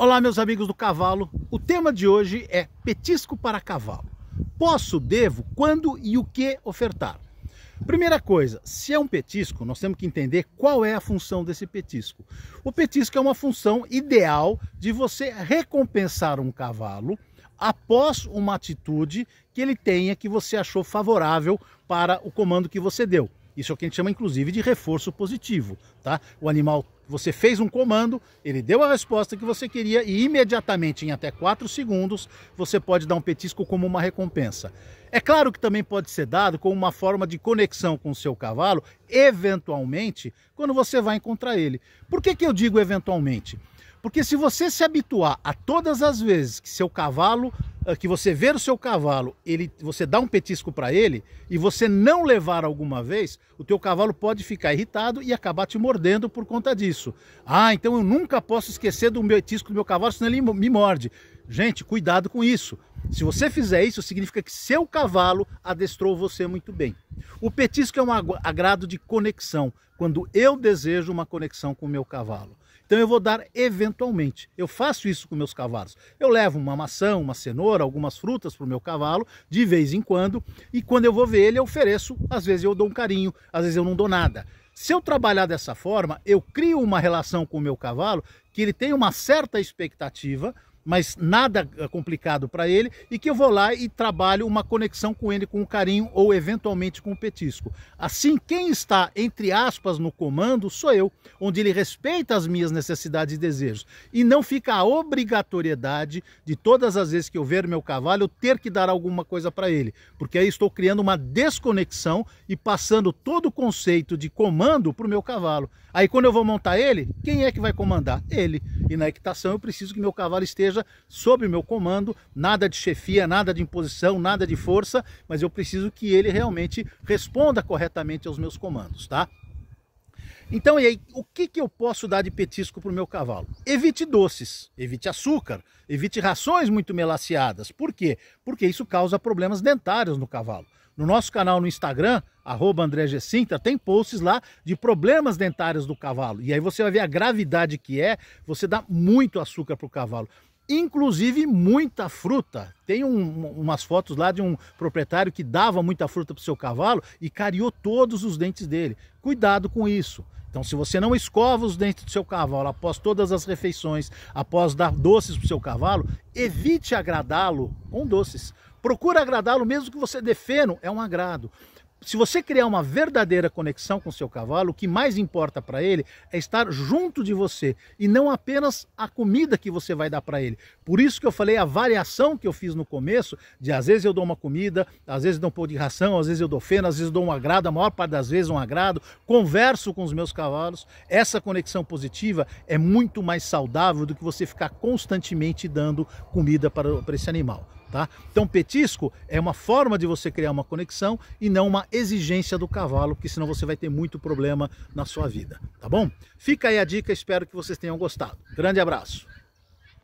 Olá, meus amigos do cavalo. O tema de hoje é petisco para cavalo. Posso, devo, quando e o que ofertar? Primeira coisa, se é um petisco, nós temos que entender qual é a função desse petisco. O petisco é uma função ideal de você recompensar um cavalo após uma atitude que ele tenha que você achou favorável para o comando que você deu. Isso é o que a gente chama inclusive de reforço positivo, tá? O animal, você fez um comando, ele deu a resposta que você queria e imediatamente em até 4 segundos você pode dar um petisco como uma recompensa. É claro que também pode ser dado como uma forma de conexão com o seu cavalo, eventualmente, quando você vai encontrar ele. Por que, que eu digo eventualmente? Porque se você se habituar a todas as vezes que seu cavalo ah, que você ver o seu cavalo, ele, você dá um petisco para ele e você não levar alguma vez, o teu cavalo pode ficar irritado e acabar te mordendo por conta disso. Ah, então eu nunca posso esquecer do petisco do meu cavalo, senão ele me morde. Gente, cuidado com isso. Se você fizer isso, significa que seu cavalo adestrou você muito bem. O petisco é um agrado de conexão, quando eu desejo uma conexão com o meu cavalo. Então eu vou dar eventualmente. Eu faço isso com meus cavalos. Eu levo uma maçã, uma cenoura, algumas frutas para o meu cavalo de vez em quando. E quando eu vou ver ele, eu ofereço. Às vezes eu dou um carinho, às vezes eu não dou nada. Se eu trabalhar dessa forma, eu crio uma relação com o meu cavalo que ele tem uma certa expectativa mas nada eh, complicado para ele, e que eu vou lá e trabalho uma conexão com ele com um carinho ou eventualmente com um petisco. Assim, quem está, entre aspas, no comando sou eu, onde ele respeita as minhas necessidades e desejos, e não fica a obrigatoriedade de todas as vezes que eu ver meu cavalo eu ter que dar alguma coisa para ele, porque aí estou criando uma desconexão e passando todo o conceito de comando para o meu cavalo. Aí quando eu vou montar ele, quem é que vai comandar? Ele. E na equitação eu preciso que meu cavalo esteja sob o meu comando, nada de chefia, nada de imposição, nada de força, mas eu preciso que ele realmente responda corretamente aos meus comandos, tá? Então, e aí, o que, que eu posso dar de petisco para o meu cavalo? Evite doces, evite açúcar, evite rações muito melaciadas. Por quê? Porque isso causa problemas dentários no cavalo. No nosso canal no Instagram, arroba André tem posts lá de problemas dentários do cavalo. E aí você vai ver a gravidade que é você dá muito açúcar para o cavalo inclusive muita fruta. Tem um, umas fotos lá de um proprietário que dava muita fruta para o seu cavalo e cariou todos os dentes dele. Cuidado com isso. Então, se você não escova os dentes do seu cavalo após todas as refeições, após dar doces para o seu cavalo, evite agradá-lo com doces. Procura agradá-lo, mesmo que você defenda, é um agrado se você criar uma verdadeira conexão com o seu cavalo, o que mais importa para ele é estar junto de você e não apenas a comida que você vai dar para ele. Por isso que eu falei a variação que eu fiz no começo, de às vezes eu dou uma comida, às vezes dou um pouco de ração, às vezes eu dou feno, às vezes dou um agrado, a maior parte das vezes um agrado, converso com os meus cavalos. Essa conexão positiva é muito mais saudável do que você ficar constantemente dando comida para, para esse animal. Tá? Então, petisco é uma forma de você criar uma conexão e não uma exigência do cavalo, porque senão você vai ter muito problema na sua vida, tá bom? Fica aí a dica, espero que vocês tenham gostado. Grande abraço!